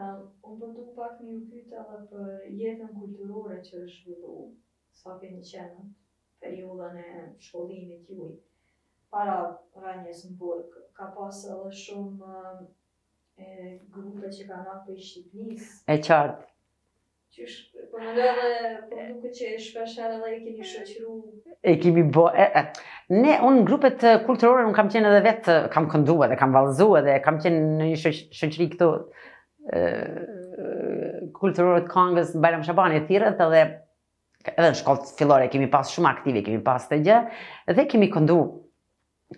Uh, unë përdu po pak një pyta dhe për jetën kulturore që është vëllu, sa për qenë, periodën e shkollimit juj, para rranjes në burg, ka pasë edhe shumë e, grupe që ka nga për i Shqipnis. E qartë. Qysh, për po më dhe për po duke që shpesh shpesher edhe e keni shëqru. E kimi bo, e, e. Ne, unë grupet kulturore, unë kam qenë edhe vetë, kam këndu edhe, kam valzu edhe, kam qenë në një shëqri këtu, kulturorët kongës në Bajram Shabani e thirët edhe edhe në shkollët fillore kemi pas shumë aktive, kemi pas të gjë edhe kemi këndu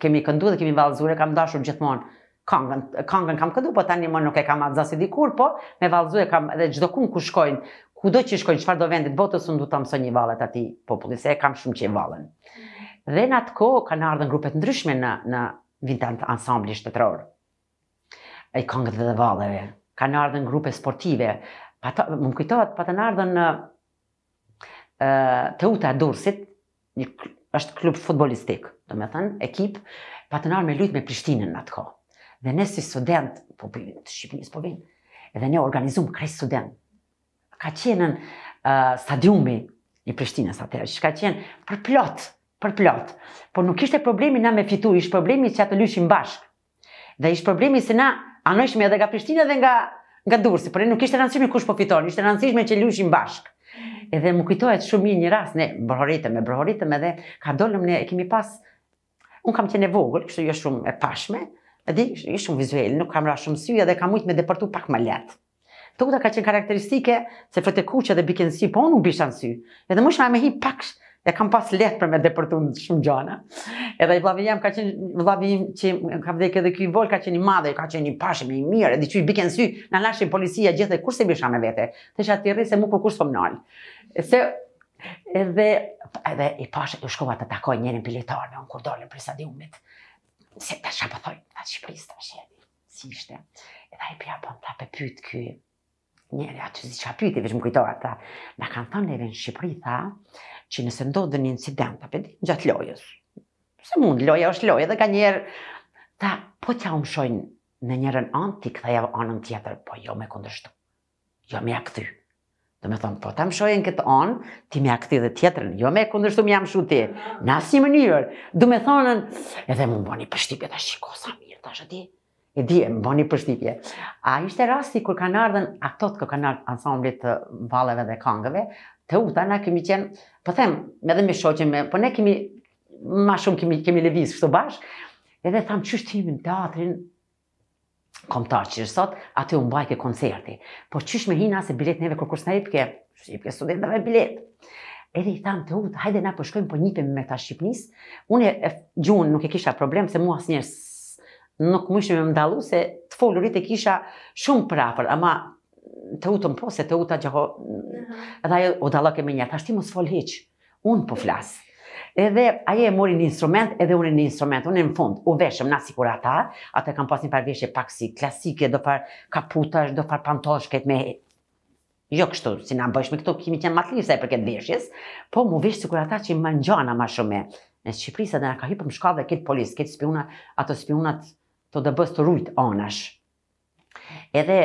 kemi këndu dhe kemi valzure, kam dashur gjithmon kongën, kongën kam këndu po tani më nuk e kam atë zasi dikur po me valzure kam edhe gjithdo kun ku shkojnë ku do që shkojnë, qëfar do vendit botës unë du të amësoj një valet ati populli se e kam shumë që i valen dhe në atë ko ka në ardhen grupet ndryshme në vindant ansambli shtetror e kongët dhe dhe valeve ka në ardhën grupe sportive, më më kujtohet, pa të në ardhën në të uta dursit, një është klub futbolistik, do me thënë, ekip, pa të në ardhën me lujt me Prishtinën në atë ko. Dhe ne si student, po përgjën të Shqipënjës, po përgjën, edhe ne organizumë krej student. Ka qenë stadiumi i Prishtinës atë që ka qenë për plot, për plot, Por nuk ishte problemi na me fitu, ishte problemi që atë lyshim bashkë. Dhe ishte problemi se na anojshme edhe nga Prishtina dhe nga nga Durrësi, por nuk ishte rëndësishme kush po fiton, ishte rëndësishme që luajshim bashkë. Edhe më kujtohet shumë një, një rast ne brohoritëm, e brohoritëm edhe ka dolëm ne kemi pas un kam qenë vogël, kështu jo shumë e pashme, edhe i shumë vizuel, nuk kam shumë sy edhe kam shumë me deportu pak më lehtë. Tuta ka qenë karakteristike se fëtë kuqe dhe bikin po unë u bishan sy. Edhe më shumë me hi pak E kam pas letë për me depërtu në shumë gjana. Edhe i vlavi jam ka qenë, vlavi jam që ka dhe këdhe kjoj volë, ka qenë i madhe, ka qenë i pashim i mirë, edhe që i biken sy, në lashin policia gjithë dhe kur se bisha me vete. Të isha tjeri se mu për kur së më nalë. Se, edhe, edhe i pashë, u shkova të takoj njerën pilitar me unë kur dolem për stadiumit. Se të shabë thoi, atë Shqipëris të ashe, si ishte. Edhe i pja për të pëpyt kjoj. Njeri, zi që apyti, më kujtoha, ta, na kanë thonë edhe në Shqipëri, tha, që nëse ndodhë një incident, përdi di, gjatë lojës. Se mund, loja është loja dhe ka njerë, ta, po që aumë shojnë në njerën anë, ti këtheja anën tjetër, po jo me kundështu, jo me akthy. Dhe me thonë, po ta më shojnë këtë anë, ti me akthy dhe tjetërën, jo me kundështu me jam shu ti, në asë një mënyrë. Dhe me thonën, edhe mund më bëni pështipje, ta shiko sa mirë, ta shë di, e di, më bëni A ishte rasti kër kanë ardhen, a këtot kër kanë ardhen ansamblit të valeve dhe kangëve, të uta, na kemi qenë, po them, me dhe me shoqen me, po ne kemi, ma shumë kemi, kemi levis, shtu bashk, edhe tham, që është timin teatrin, kom ta që është sot, aty u bajke koncerti, po që është me hina se bilet neve kërkur së në ripke, ripke studentave bilet, edhe i tham, të uta, hajde na po shkojmë po njipim me ta Shqipnis, unë e, gjunë nuk e kisha problem, se mua asë njërë nuk më ishme me mdalu, se të folurit e kisha shumë prapër, ama të utëm po, se të uta gjëho, edhe ajo o dalak e me një, thashti mos fol heq, unë po flasë. Edhe aje e mori një instrument, edhe unë një instrument, unë në fund, u veshëm na sikur ata, ata kam pas një par veshë pak si klasike, do far kaputash, do far pantosh, këtë me Jo kështu, si na bëshme këto, kimi qenë matë lirë sa për këtë veshjes, po mu vishë sikur ata që i më njana ma shumë Në Shqipërisa dhe na ka hipëm shkallë dhe këtë polis, këtë spionat, ato spionat të dëbës të rujtë onash. Edhe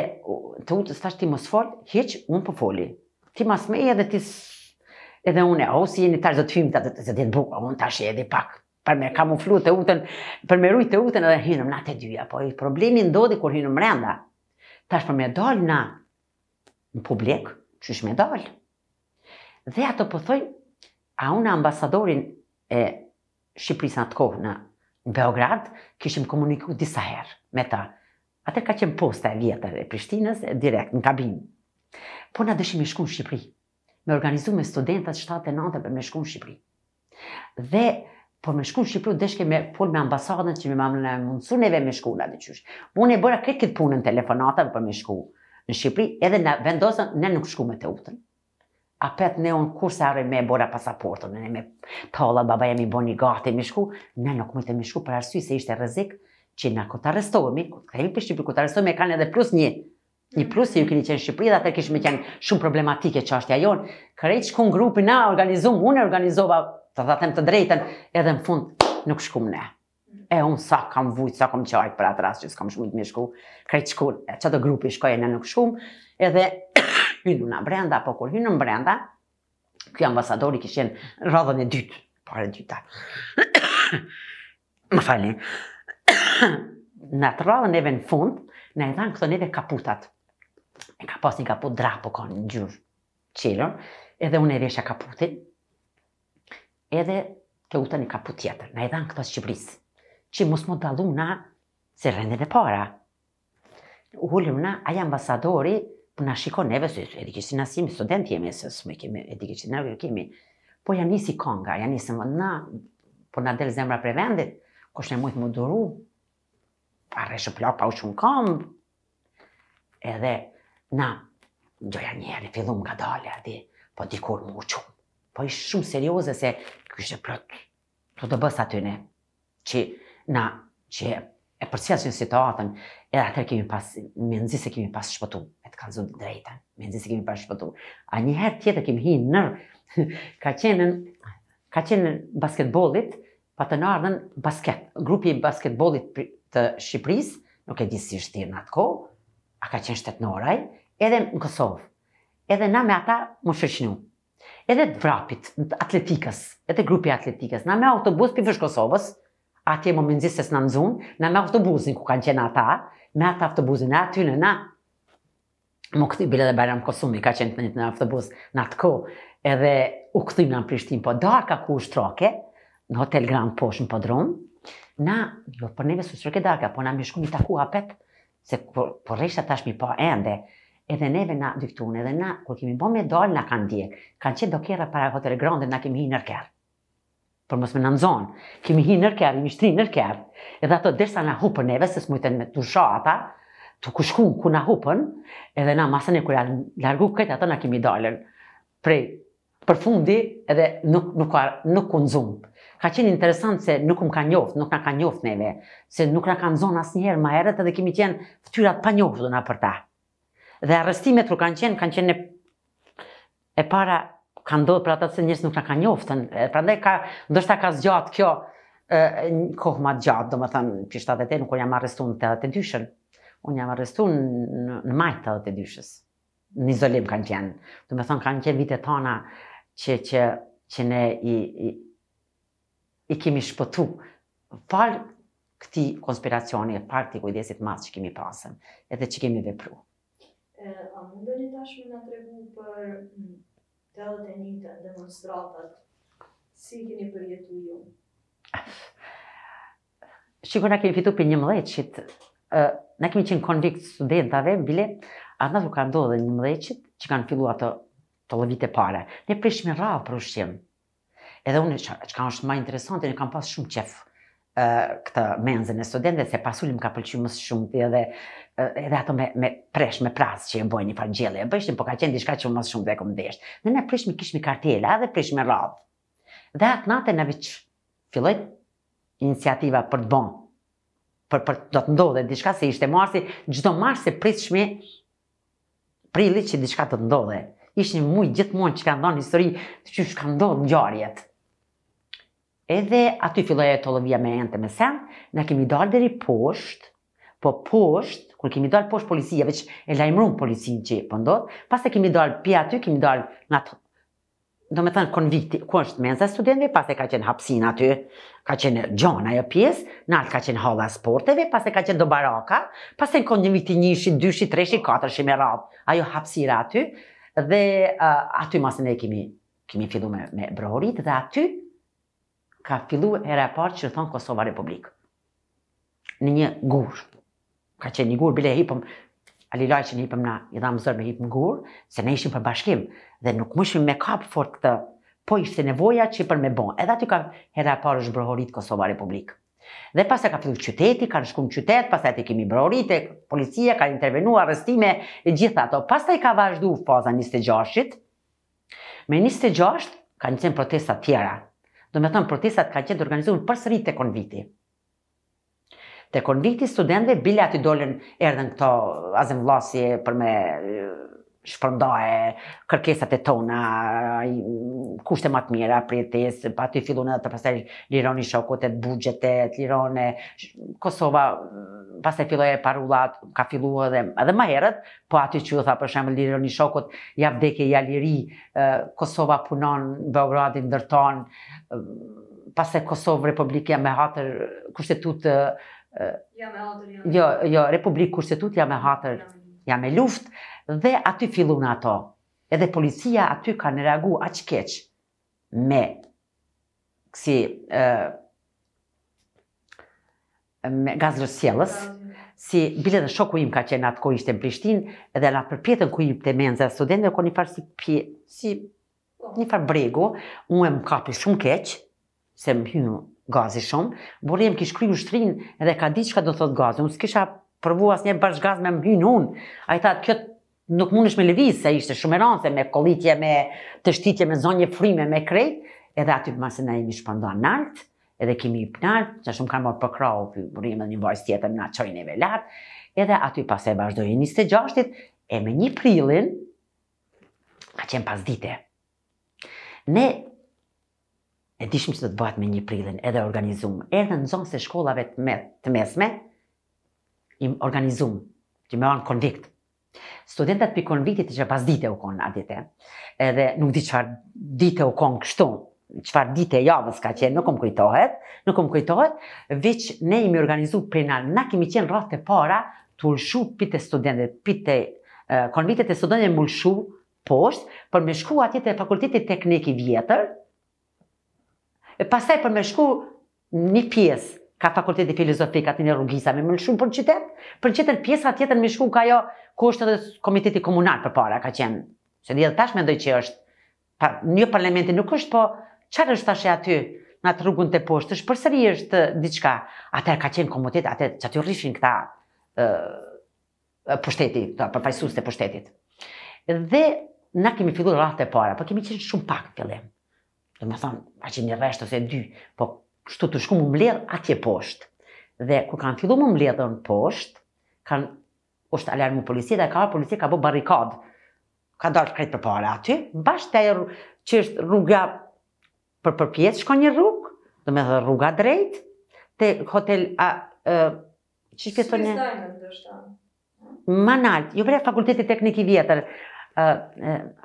të u të ti mos fol, hiq, unë po foli. Ti mas me edhe ti edhe unë, o si jeni tash do të fimë të të të buka, unë tash edhe pak për me kamuflu të utën, për me rujtë të utën edhe hinëm na të dyja, po i problemi ndodhi kur hinëm renda, tash për po me dalë na në publik, që shme dalë. Dhe ato po thojnë, a unë ambasadorin e Shqipërisë në atë kohë në Beograd, kishim komuniku disa herë me ta. Atër ka qenë posta e vjetër e Prishtinës, direkt në kabinë. Po na dëshimi shku në Shqipëri, me organizu me studentat 7-9 për me shku në Shqipëri. Dhe Po me shku në Shqipëri, deshke me pol me ambasadën që me më në mundësuneve me shku në atë qysh. Po unë e bëra këtë këtë punën telefonatave për me shku në Shqipëri, edhe në vendosën, ne nuk shku me të utën. A pet ne unë kur se arre me e bëra pasaportën, ne me tala, baba jemi boni gati me shku, ne nuk të me shku për arsy se ishte rëzikë, që na këtë arrestohemi, këtë të kemi Shqipëri këtë arrestohemi, kanë edhe plus Një. një mm. plus se ju keni qenë në Shqipëri, atë kishim me qenë shumë problematike çështja jon. Kreç ku grupi na organizum, unë organizova, të tha them të drejtën, edhe në fund nuk shkum ne. Mm. E unë sa kam vujtë, sa kam qajt për atë rast që s'kam shumë të mi shku, krejt shkun, e që të grupi shkoj e në nuk shkum, edhe hynu në brenda, po kur hynu në brenda, kjo ambasadori kishen rrëdhën e dytë, pare dytë, më falin, në atë rrallën neve në fund, në e dhanë këto neve kaputat. E ka pas një kaput drapo ka në gjurë qilën, edhe unë e vesha kaputin, edhe të uta një kaput tjetër. Në e dhanë këto shqipris. që mos më dalu na se rrëndet e para. Ullim na, aja ambasadori, për po në shiko neve, se e dikishtë në asimi student jemi, se së më kemi, e dikishtë në jo kemi, po janë nisi konga, janë nisi më na, po në del zemra pre vendit, është një mujtë më duru, pa rrëshë plak, pa u shumë këmbë. Edhe, na, gjoja njerë, fillum nga dalë, po dikur më uqu. Po ishë shumë serioze se, kështë e plëtë, të të bësë atyne, që na, që e përcjasin situatën, edhe atër kemi pas, me nëzi se kemi pas shpëtu, e të kanë zonë drejten, me nëzi se kemi pas shpëtu. A njëherë tjetër kemi hinë nërë, ka qenë në basketbolit, pa të në basket. Grupi basketbolit të Shqipëris, nuk e di si shtirë në atë kohë, a ka qenë shtetë në oraj, edhe në Kosovë. Edhe na me ata më shëqnu. Edhe të vrapit, atletikës, edhe grupi atletikës, na me autobus për vëshë Kosovës, atje më mëndzisë se së në mëzun, na me autobusin ku kanë qenë ata, me ata autobusin, na ty në na. Më këthi bile dhe bërëm Kosumi, ka qenë të një të në autobus në atë kohë, edhe u këthim në në Prishtin, po darka ku ushtë troke, në hotel Grand Posh në Podrum, na, jo, për po neve su sërke darka, po na po mi shku mi taku apet, se përreshta tash mi pa ende, edhe neve na dyktun, edhe na, kur kemi bo me dal, na kanë dje, kanë qëtë do kjera para hotel Grand, dhe na kemi hi nërker, për po mos me në nëzon, kemi hi nërker, i mishtri nërker, edhe ato dërsa na hu për neve, se s'mujten me të ata, të kushku ku na hupën, edhe na masën e kërë largu këtë, ato na kemi dalën prej për fundi edhe nuk nuk ka nuk konzum. Ka qenë interesant se nuk më ka njoftë, nuk na ka njoftë neve, se nuk na kanë zonë asnjëherë ma erët edhe kemi qenë fytyra pa njoftë do për ta. Dhe arrestimet kur kanë qenë, kanë qenë e, e para ka ndodhur për ata se njerëz nuk na kanë njoftën, prandaj ka ndoshta ka zgjat kjo një kohë më gjatë, do më thënë, që shtatë e kur jam arrestu në të atë të dyshën, unë jam arrestu në, në majtë të atë të në izolim kanë qenë, do më thënë, kanë qenë vite tona, që, që, që ne i, i, i kemi shpëtu. Falë këti konspiracioni e falë të kujdesit masë që kemi pasën edhe që kemi vepru. E, a mundë një tashme në tregu për telët e një të demonstratat, si kemi përjetu ju? Shikur, na kemi fitu për një mëleqit, në kemi qenë konvikt studentave, bile, atë në të ka ndodhe një mëdheqit, që kanë fillu atë të lëvit e pare. Ne prishmi rrallë për ushqim. Edhe unë, që është ma interesante, në kam pas shumë qef këtë menzën e studentëve, se pasullim ka pëlqymë mësë shumë të edhe edhe ato me, me presh, me prasë që e bojë një farë gjellë, e bëjshin, po ka qenë dishka që mësë shumë dhe e këmë deshtë. Dhe ne prishmi kishmi kartela, edhe prishmi rrallë. Dhe atë natë e në vëqë fillojt, iniciativa për të bonë, për, për do të ndodhe dishka se ishte marsi, gjdo marsi prishmi prilli që dishka të ndodhe ishë një mujë gjithmonë që ka ndonë një histori, që shka ndonë gjarjet. Edhe aty filloje të lëvija me jente me sen, na kemi dalë dheri poshtë, po poshtë, kur kemi dalë poshtë policia, veç e lajmërum policin që e po pëndot, pas e kemi dalë pja aty, kemi dalë në atë, do me thënë konvikti, ku është menza studentve, pas e ka qenë hapsin aty, ka qenë gjona jo pjesë, në atë ka qenë hala sporteve, pas e ka qenë do baraka, pas e në konvikti njëshi, dyshi, treshi, katërshi me ratë, ajo hapsira aty, dhe aty masë ne kemi, kemi fillu me, me brohorit, dhe aty ka fillu era e parë që thonë Kosova Republik. Në një gur. Ka qenë një gur, bile hipëm, ali që në hipëm na, i dhamë zërë me hipëm gur, se ne ishim për bashkim, dhe nuk më shumë me kapë fort këtë, po ishte nevoja që për me bon. Edhe aty ka hera e parë është brohorit Kosova Republik. Dhe pas e ka fillu qyteti, ka në shku në qytet, pas e te kemi brorite, policia, ka intervenu, arrestime, e gjitha ato. Pas e ka vazhdu u faza 26-it, me 26-t ka një qenë protestat tjera. Do me thonë, protestat ka qenë të organizuar për përsëri të konviti. Të konviti, studentve, bile ati dolen erdhen këto azemlasi për me shpërndaje kërkesat e tona, kushte më të mira pritis, pa ty fillon edhe të pasaj lironi shokot e të bugjete, Kosova, mm, pasaj filloj e parullat, ka fillu edhe, edhe ma herët, po aty që ju tha për shemë lironi shokot, ja vdekje, ja liri, Kosova punon, Beogradin ndërton, pasaj Kosovë Republikja me hatër kushtetut, Ja hatër, ja. Jo, jo, Republikë kushtetut, ja me hatër, ja me jo, jo, luftë, dhe aty në ato. Edhe policia aty ka në reagu a që keq me kësi me gaz sielës, si bilet në shoku im ka qenë atë ko ishte në Prishtin, edhe në përpjetën ku im të menzë e studentër, ko një farë si pje, si një farë bregu, unë e më kapi shumë keq, se më hynu gazi shumë, borë e më kishë kryu shtrinë, edhe ka di që ka do thotë gazi, unë s'kisha përvu as një bashkë gaz me më hynë unë, a i thatë, kjo nuk mundesh me lëviz se ishte shumë e rëndë me kollitje me të shtitje me zonjë frime me krejt edhe aty më na jemi shpanduar nalt edhe kemi hipnal sa shumë kanë marrë për krahu ky burim me një vajzë tjetër na çoi në velat edhe aty pasaj vazdoi 26-tit e me një prillin ka qen pas dite ne e dishim se do të bëhet me një prillin edhe organizum edhe në zonë se shkollave të mesme im organizum që me anë konvikt, Studentat për konvitit që pas dite u konë dite, edhe nuk di qëfar dite u konë kështu, qëfar dite e javës ka qenë, nuk om kujtohet, nuk kujtohet, veç ne imi organizu për na, kemi qenë rrët të para, të ulshu pite studentet, pite uh, konvitit e studentet më ulshu poshtë, për me shku atje e fakultetit teknik i vjetër, e pasaj për me shku një pjesë ka fakulteti i filozofik aty një rrugisa me mëllë shumë për qytet, për qytet pjesa tjetër më shku ka jo, ku është edhe komiteti komunal për para, ka qenë, se një edhe tash mendoj ndoj që është, një parlamenti nuk është, po qarë është tash aty në atë rrugun të poshtë, është përsëri është diçka, atër ka qenë komitet, atër që aty rrishin këta pushteti, të përfaqësues të pushtetit. Dhe na kemi filluar rrath të para, po kemi qenë shumë pak fillim. lemë. Dhe një ose dy, po kështu të shku më mbledh atje poshtë. Dhe kur kanë fillu më mbledhën poshtë, kanë është alarmu policia dhe ka policia ka bë barrikad. Ka dalë krejt për para aty, bash të ajo që është rruga për përpjes shkon shko një rrug, dhe me dhe rruga drejt, te hotel, a, a që pjesë të një... Ma naltë, vrej fakulteti teknik i vjetër,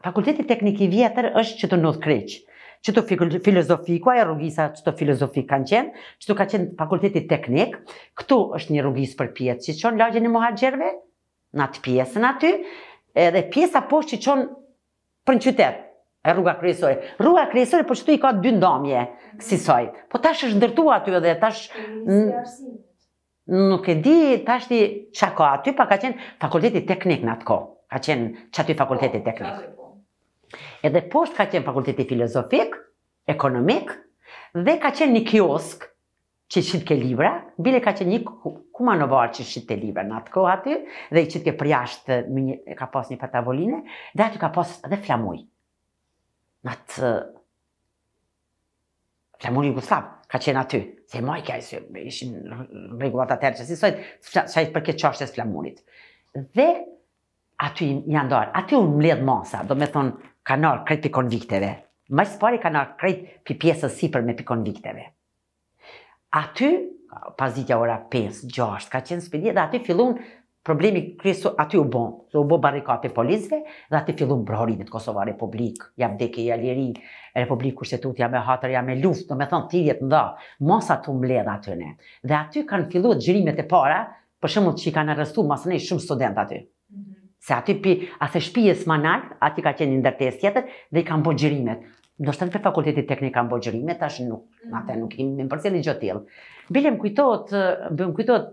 fakulteti teknik i vjetër është që të nëthë që të filozofiku, e rrugisa që të filozofik kanë qenë, që të ka qenë fakulteti teknik, këtu është një rrugis për pjetë që qonë lagjën e muhajgjerve, në atë pjesën aty, edhe pjesa poshtë që qonë për në qytetë, e rruga kryesore. Rruga kryesore po çtu i ka dy ndomje si soi. Po tash është ndërtuar aty edhe tash nuk e di tash ti çka ka aty, pa ka qenë fakulteti teknik në atko. Ka qen çati fakulteti teknik. Edhe post ka qenë fakulteti filozofik, ekonomik, dhe ka qenë një kiosk që i ke libra, bile ka qenë një kuma në varë që i ke libra në atë kohë aty, dhe i qitë ke përjashtë, një, ka pas një patavoline, dhe aty ka pas dhe flamuj. Në atë flamuj Jugoslav, ka qenë aty, se i majke, ishin regullat atë që si sojtë, shajtë për këtë qashtës flamurit. Dhe aty një ndarë, aty unë mledh masa, do me thonë, ka nërë krejt për konvikteve. Ma që pari ka nërë krejt për pjesës si për me për konvikteve. Aty, pas ditja ora 5, 6, ka qenë spedje, dhe aty fillun problemi krisu, aty u bon, dhe u bo barrikate polizve, dhe aty fillun brorimit Kosova Republik, jam deke i Aljeri, Republik Kushtetut, jam e hatër, jam e luft, do me thonë, tirjet nda, masa të mbledh aty ne. Dhe aty kanë fillu të gjërimet e para, për shumë që i kanë arrestu, masë ne shumë student aty. Se aty pi, asë shpijës ma nalë, aty ka qenë ndërtes tjetër, dhe i kam bo gjërimet. Do shtetë për fakultetit teknik kam bo gjërimet, ashtë nuk, mm. atë nuk im, më një gjë tjilë. Bile më kujtot, bë kujtot,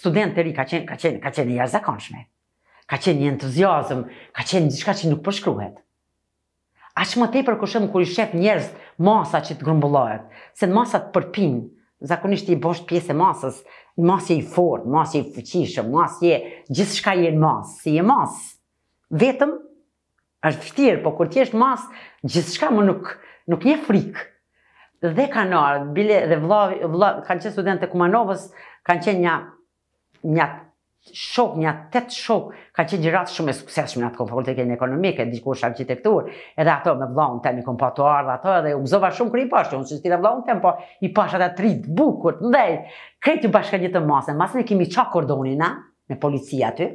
student të ri ka qenë, ka qenë, ka qenë i jarëzakonshme. Ka qenë një entuziasm, ka qenë një që nuk përshkruhet. Ashtë më tepër kushëm kër i shqep njerës masa që të grumbullohet, se në masat përpin, zakonisht i bosht pjesë e masës, mas i fort, mas i fëqishë, mas i gjithë shka jenë mas, si e mas, vetëm është fëtirë, po kur t'jeshtë mas, gjithë shka më nuk, nuk një frikë. Dhe ka nërë, bile dhe vla, kanë qenë studentë e Kumanovës, kanë qenë një, një shok, një atët shok, ka qenë gjirat shumë e sukseshme në atë kom fakultet e ekonomike, në dikush arkitektur, edhe ato me vlaun temi kom pa ardhë ato, edhe u mëzova shumë kërë i pashtë, unë që stila vlaun temi, po i pashtë atë të bukur, në dhej, kretë ju bashka një të masën, masën e kemi qa kordonina, me policia të,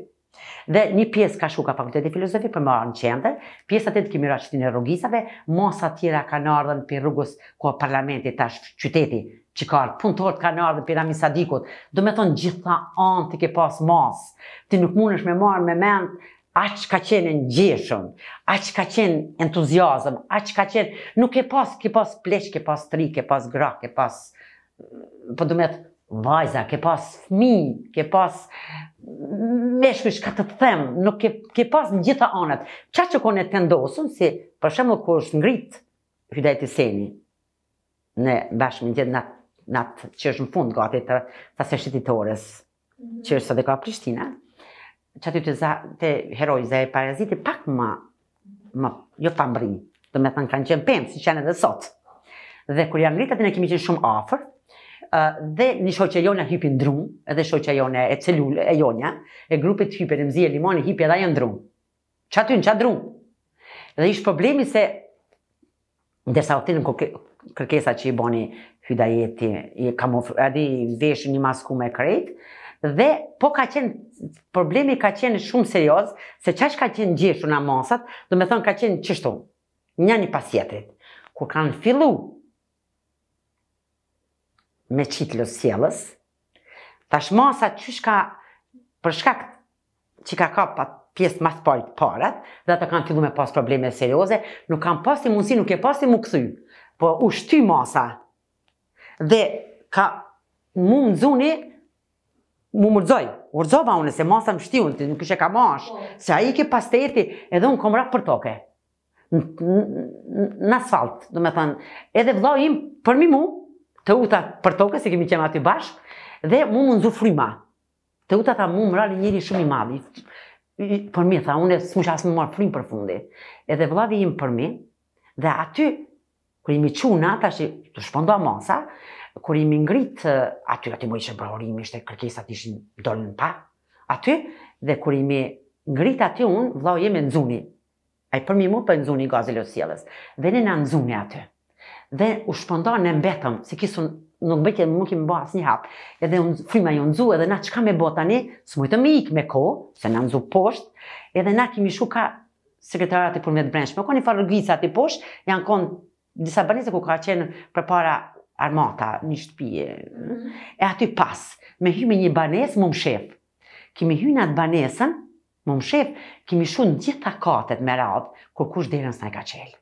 dhe një pjesë ka shku ka fakultet e filozofi për më në qendër, pjesë atë të kemi rrë qëtine në rrugisave, masa tjera ka në ardhën për rrugës ku parlamentit tash qyteti, që ka në punëtor të ardhë piramid sadikut, do me thonë gjitha anë të ke pas mas, ti nuk mund është me marë me mend, që ka qenë në gjeshëm, që ka qenë a që ka qenë, nuk ke pas, ke pas pleqë, ke pas tri, ke pas gra, ke pas, po do me të vajza, ke pas fmi, ke pas meshkuj shka të them, nuk ke, ke pas në gjitha anët. Qa që kone të ndosën, si për shemë kërë është ngritë hydajti seni, në bashkë më gjithë në natë që është në fund gati të tasë shtetitores, mm -hmm. që është sot e ka Prishtina, që aty të, za, të e paraziti pak më, më jo fabri, do me thënë kanë qenë pëmë, si që janë edhe sot. Dhe kur janë rritë, aty në kemi qenë shumë afer, dhe një shoqe jone hypin drum, edhe shoqe jona e celule, e jonja, e grupit hype, e mzije limoni, hype edhe janë drum. Që aty në Dhe ishë problemi se, ndërsa o të në kërkesa që i boni fyda jeti, i kam adi veshë një masku me krejt, dhe po ka qenë, problemi ka qenë shumë serios, se qash ka qenë gjeshë në masat, dhe me thonë ka qenë qështu, një një pasjetrit, kur kanë fillu me qitë lësë sielës, ta shmonsa qësh ka shkak që ka ka pat pjesë mas pojt parat, dhe të kanë fillu me pas probleme serioze, nuk kanë pas të mundësi, nuk e pas të më këthy, po u shty masa dhe ka mu më nëzuni, mu më rëzoj, u rëzova unë, se masa më shtiun, të nuk ishe ka mash, po. se a i ke pasteti, edhe unë kom rap për toke, në asfalt, do me thënë, edhe vlo im për mi mu, të uta për toke, se kemi qenë aty bashk, dhe mu më nëzu fryma, të uta tha mu më rali njëri shumë i madhi, për mi, tha, unë e smusha asë më marë frim për fundi, edhe vlo im për mi, dhe aty, Kër i mi quna, ta shi të shpondo a kër i mi ngrit, aty, aty mu ishe brahorimi, ishte kërkesat ishin dolën në pa, aty, dhe kër i mi ngrit aty unë, vlau jemi në zuni. A i përmi mu për në zuni gazi lëtë Dhe në në në aty. Dhe u shpondo në mbetëm, si kisun nuk bëjtë më mungi më bëha asë një hapë, edhe frima ju nëzu, edhe na që ka me botani, së mujtë më ikë me ko, se na nëzu poshtë, edhe na kemi shuka sekretarat i përmet brendshme, ko një farë të poshtë, janë konë disa banese ku ka qenë për para armata, një shtëpije, mhm. e aty pas, me hymi një banesë, më më shef. Kimi hynë atë banesën, më më shef, kimi shunë gjitha katet me radhë, kur kush dherën së në ka qelë.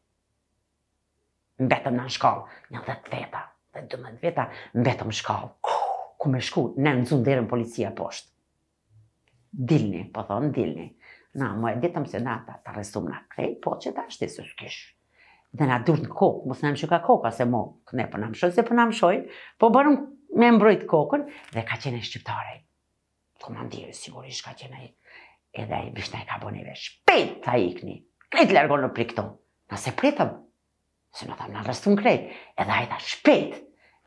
Në betëm në në shkallë, një dhe të veta, dhe dhe veta, në betëm shkallë, ku, ku me shku, në në zunë dherën policia poshtë. Dilni, po thonë, dilni. Na, më e ditëm se na të arrestum në krej, po që ta ashtë të shkishë dhe na dur në kokë, mos na mshoj ka koka se mo, ne po na mshoj se po na mshoj, po bërëm me mbrojt kokën dhe ka qenë shqiptare. komandirë, sigurisht ka qenë Edhe ai bishnai ka bënë vesh. shpejt, ta ikni. Kret largon në prikto. Na se pritëm. Se na thamë na rastun kret. Edhe ai tha shpejt.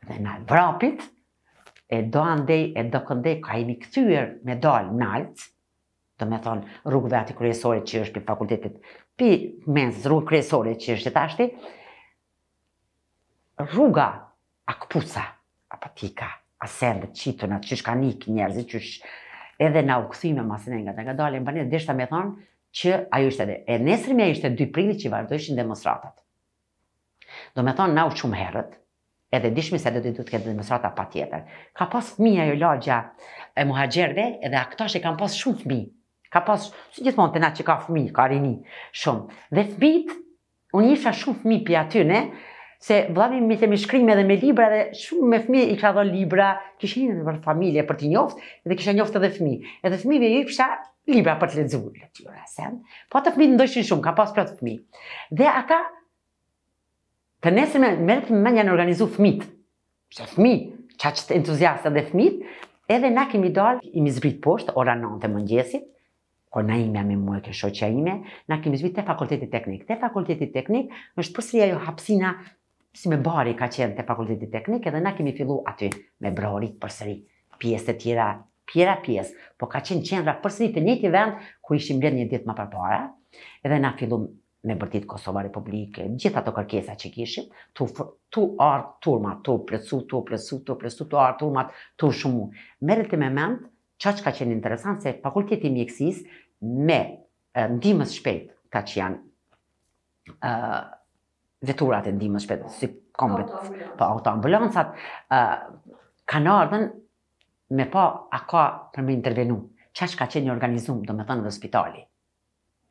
Dhe na vrapit e do andej, e do këndej, ka i këtyr me dal nalt, do me thonë rrugëve ati kërjesore që është për fakultetit shpi me zrugë kresore që është të ashti, rruga, a këpuca, a patika, a sendë, atë që shka që shë edhe na u këthime masin e nga të nga dalë, e mbanit dhe me thonë që ajo ishte edhe, e nesër me ajo ishte dy prilit që i vazhdojshin demonstratat. Do me thonë na u shumë herët, edhe dishmi se do të duhet të këtë demonstrata pa tjetër. Ka pasë të mija jo lagja e muhajgjerve, edhe a këta i kam pas shumë të Ka pas, si gjithmonë të na që ka fëmi, ka rini, shumë. Dhe fëmit, unë isha shumë fëmi për aty ne, se vlami mi themi shkrim edhe me libra dhe shumë me fëmi i kësha dhe libra, kështë një në për familje për t'i njoftë, edhe kështë njoftë edhe fëmi. Edhe fëmi me i kësha libra për të dzurë, le t'jurë asen. Po atë fëmi të ndojshin shumë, ka pas për atë fëmi. Dhe ata, të nesë me, me të me një në organizu fëmit, që fëmi, që që të entuziasta dhe fëmit, edhe na kemi dalë, imi zbrit poshtë, ora 9 të mëngjesit, kona po ime me mua ke shoqja ime, na kemi zbi të fakultetit teknik. Te fakulteti teknik është përsi ajo hapsina si me bari ka qenë te fakulteti teknik edhe na kemi fillu aty me brori përsëri pjesë të tjera, pjera pjesë, po ka qenë qendra përsëri të njëti vend ku ishim bërë një ditë më përpara edhe na fillu me bërtit Kosova Republike, gjithë ato kërkesa që kishim, tu, tu arë turmat, tu plesu, tu plesu, tu plesu, tu arë turma, tu shumë. Meret të me mend, qa që ka qenë interesant, se fakulteti mjekësis me eh, ndimës shpejt, ta që janë eh, veturat e ndimës shpejt, si kombet, po autoambulansat, eh, ka në ardhen me po a ka për me intervenu, që është ka qenë një organizum, do me thënë dhe spitali,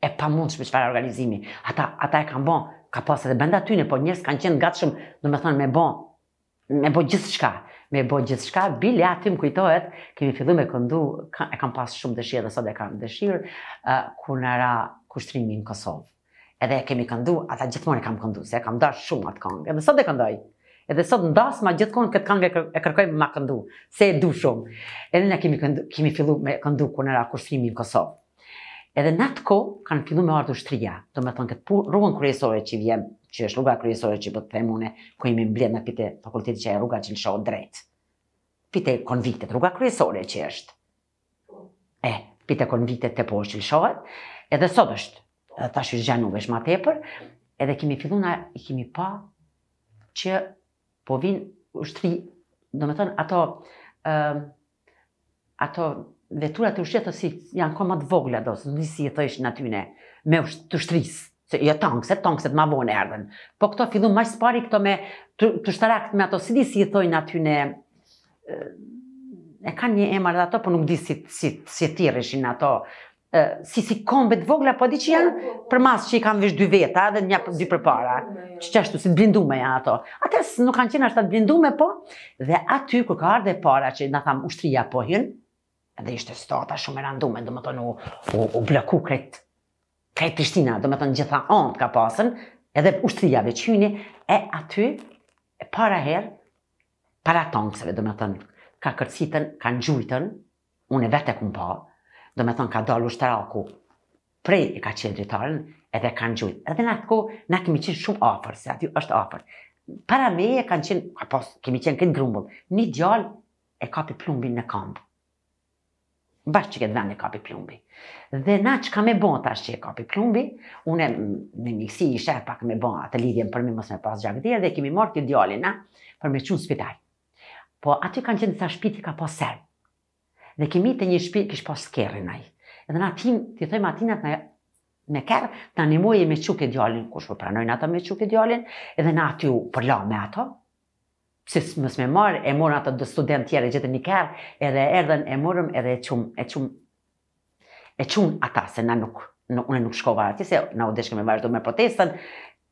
e pa mund shme që organizimi, ata e kanë bon, ka posë dhe bënda tyne, po njërës kanë qenë gatshëm, do me thënë me bon, me bo gjithë shka, me bo gjithë shka, bilja ti më kujtohet, kemi fillu me këndu, e kam pas shumë dëshirë dhe sot e kam dëshirë, kur në ra kushtrimi në Kosovë. Edhe kemi këndu, ata gjithmonë e kam këndu, se e kam dash shumë atë këngë, edhe sot e këndoj. Edhe sot ndasma ma gjithkon këtë këngë e kërkoj ma këndu, se e du shumë. Edhe ne kemi, këndu, fillu me këndu kur në ra kushtrimi në Kosovë. Edhe në atë ko, kanë fillu me ardhë ushtria, do me thonë këtë rrugën kërësore që vjemë që është rruga kryesore që bëtë po them une, ku imi mbledhë në pite fakulteti që e rruga që lësho drejtë. Pite konviktet, rruga kryesore që është. E, pite konviktet të po është lëshohet, edhe sot është, edhe ta shqy zhenuve është ma tepër, edhe kemi fillu na, kemi pa që po vinë ushtri, do me thënë, ato, uh, ato veturat e ushtetës si janë komat të vogla, do, si në disi e thëshë në tyne, me ushtë të ushtrisë. Se, jo tankset, tankset ma vonë erdhen. Po këto fillu ma shpari këto me të, të me ato, si di si i thojnë aty në... E kanë një emar dhe ato, po nuk di si, si, si tirëshin ato. si si kombe të vogla, po di që janë për masë që i kanë vishë dy veta dhe një dy për para, që që ashtu si të blindume janë ato. Atës nuk kanë qenë ashtë të blindume, po, dhe aty kërë ka ardhe para që na thamë ushtria po hynë, dhe ishte stota shumë e randume, dhe më u, u, u blëku kretë ka e do me të gjitha antë ka pasën, edhe ushtria dhe qyni, e aty, e para herë, para tankseve, do me të ka kërcitën, ka në gjujtën, unë e vetë e pa, do me të ka dalë ushtëra prej e ka qenë dritarën, edhe ka në gjujtë. Edhe në atë ko, na kemi qenë shumë afer, se aty është afer. Para me e ka në kemi qenë këtë grumbullë, një djallë e ka pi plumbin në kampë bashkë që këtë vend e kapi plumbi. Dhe na që ka me bo të ashtë që e kapi plumbi, une në miksi i shef pak me bo atë lidhjen për mi mos me pas gjak dhe kemi marrë këtë djali na për me qunë spital. Po aty kanë qenë sa shpiti ka po ser. Dhe kemi të një shpiti kishë po skerri na i. Dhe na tim, ti thojmë atinat na me kerë, të animoje me quke djallin, kush po pranojnë ata me quke djallin, edhe na aty u përla me ato, Si mos me marë, e morën ato dë student tjere gjithë një kërë, edhe erdhen e morëm edhe e çum, e çum. e çum ata, se na nuk, nuk, unë nuk shkova ati, se na u deshke me vazhdo me protestën,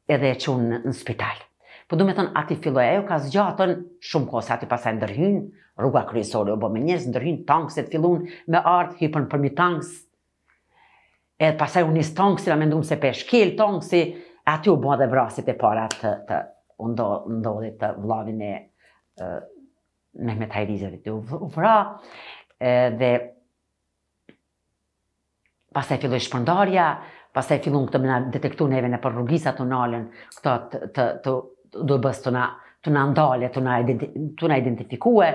edhe e qumë në, në spital. Po du me thënë, ati filloj e ka zgjatën shumë kosa, ati pasaj ndërhyn, rruga kryesore, obo me njerës, ndërhyn tankës e të fillun me artë, hypën përmi tankës, edhe pasaj unisë tankës, i la mendu më se peshkel tankës, aty u bo dhe vrasit e para të, të, u do ndodhi të vlavin e Mehmet Hajrizevit të uvra, dhe pas e fillu i shpëndarja, pas e fillu në këtë detektu neve në për rrugisa të nalën, këta të do bës të na të në ndalë, të në identifikue,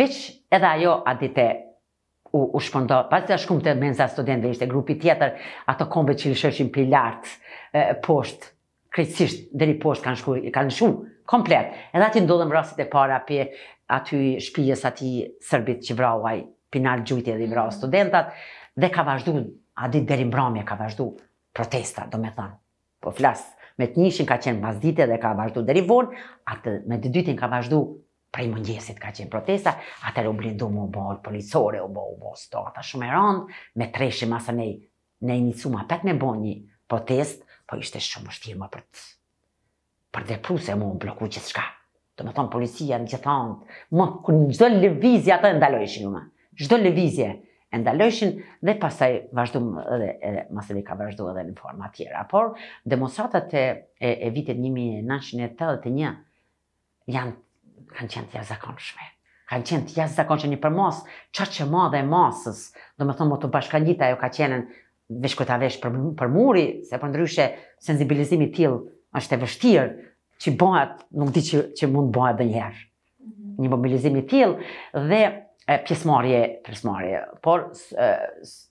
veç edhe ajo ati të u shpëndo, pas të shkumë të menza studentëve, ishte grupi tjetër, ato kombe që lëshëshin për lartë, poshtë, krejtësisht deri poshtë kanë shkuar, kanë shku, komplet. Edhe aty ndodhëm rastet e para për aty shtëpijës aty serbit që vrau ai Pinal Gjujti dhe i vrau mm. studentat dhe ka vazhdu, a ditë deri mbrëmje ka vazhdu protesta, do me thënë. Po flasë, me të njëshin ka qenë mbas dhe ka vazhdu deri vonë, atë me të dytin ka vazhdu prej mëngjesit ka qenë protesta, atër u blindu më bërë policore, u bërë u bërë stata shumë e rëndë, me treshi masë nej, ne inicu ma pet me bërë një protest, po ishte shumë vështirë më për të për dhe pru se mu bloku që shka. Do më thonë policia në gjithonë, më kënë gjdo levizje atë e ndalojshin në më. Gjdo levizje e ndalojshin dhe pasaj vazhdo më edhe Maseli ka vazhdo edhe në forma tjera. Por, demonstratat e vitet 1981 janë, kanë qenë të jazakonshme. Kanë qenë të jazakonshme një për mos, qa që ma dhe masës, do më thonë më të bashkandita jo ka qenën veç këta vesh për, për muri, se për ndryshe sensibilizimi t'il është e vështirë, që bëhat, nuk di që, që mund bëhat dhe njerë. Mhm. Një mobilizimi t'il dhe pjesmarje, pjesmarje. Por,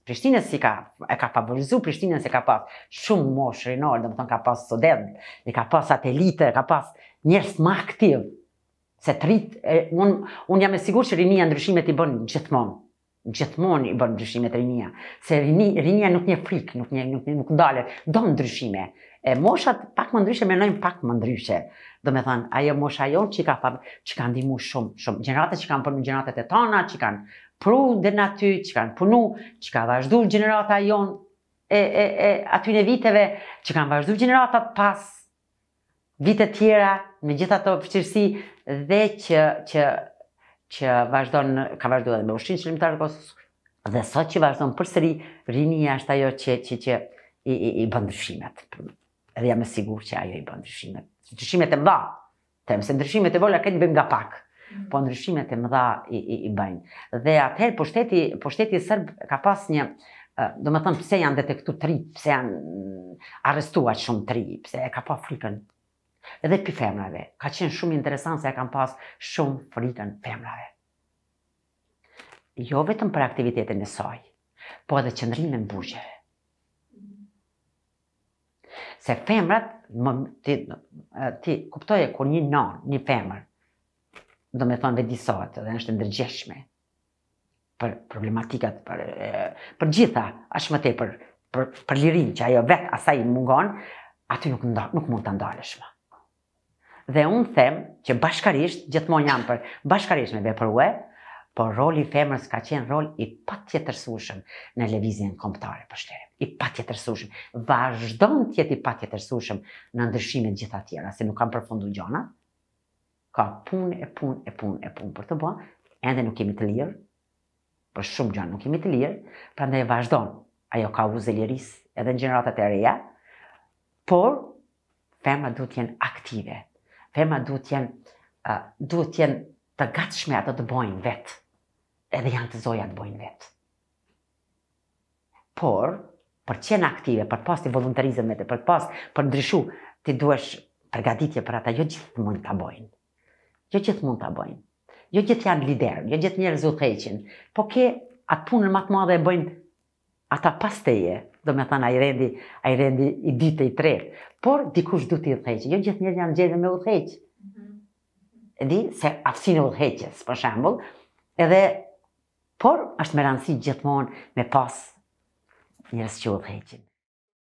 Prishtinës si ka, e ka favorizu Prishtinës, si e ka pas shumë moshë rinor, dhe më thonë ka pas sodend, e ka pas satelite, ka pas njerës më aktiv, se të rritë, unë un jam e sigur që rinia ndryshimet i bënë gjithmonë gjithmonë i bën ndryshime të rinia, se rinia, nuk një frik, nuk një nuk, nuk dalër, do në ndryshime. E moshat pak më ndryshe me pak më ndryshe. Do me thënë, ajo mosha jo që ka fabë, që ka ndimu shumë, shumë. Gjeneratët që ka më përnu gjeneratët e tona, që ka pru dhe në aty, që ka punu, që ka vazhdu gjenerata ajo e, e, e, aty në viteve, që ka vazhdu gjeneratët pas vite tjera, me gjitha të dhe që, që që vazhdon, ka vazhdu edhe me ushqin të Kosovës, dhe sot që vazhdon përsëri, rini është ajo që, që, që i, i, i bën Edhe jam e sigur që ajo i bën dryshimet. ndryshimet e mba, tem se ndryshimet e vola këtë bëjmë nga pak, mm. po ndryshimet e mba i, i, i bëjmë. Dhe atëherë, po shteti, po shteti ka pas një, do më thëmë, pse janë detektu tri, pse janë arrestuat shumë tri, pse e ka pa frikën edhe për femrave. Ka qenë shumë interesant se e kam pas shumë fritën femrave. Jo vetëm për aktivitetin e saj, po edhe qëndrimin në bugjeve. Se femrat, ti ti kuptoje, kur një nërë, një femër, do me thonë dhe disatë dhe nështë ndërgjeshme për problematikat, për gjitha, ashtë më te për lirin që ajo vetë asaj mungon, aty nuk mund të ndalëshma dhe unë them që bashkarisht gjithmonë jam për bashkarisht me veprue, por roli i femrës ka qenë rol i patjetërsueshëm në lëvizjen kombëtare për shtetin. I patjetërsueshëm. Vazhdon të jetë i patjetërsueshëm në ndryshimin gjitha tjera, se nuk kam përfunduar gjona. Ka punë e punë e punë e punë për të bo. ende nuk kemi të lirë, për shumë gjona nuk kemi të lirë, prandaj vazhdon. Ajo ka uzë lirisë edhe në gjeneratat e reja, por femrat duhet të jenë aktive, Pema duhet jenë uh, jen të gatshme ato të bojnë vetë, edhe janë të zoja të bojnë vetë. Por, për qenë aktive, për pas të voluntarizme për pas për ndryshu, ti duhesh përgatitje për ata, jo gjithë mund të bojnë. Jo gjithë mund të bojnë. Jo gjithë janë lider, jo gjithë njerëz rezultë heqin, po ke atë punën më të madhe e bojnë ata pasteje, do me thënë a i rendi i i tretë, por dikush du t'i udheqë, jo gjithë njerë një në gjithë me udheqë. E mhm. di, se aftësin e udheqës, për shambull, edhe, por është me rëndësi gjithmonë me pas njërës që udheqën.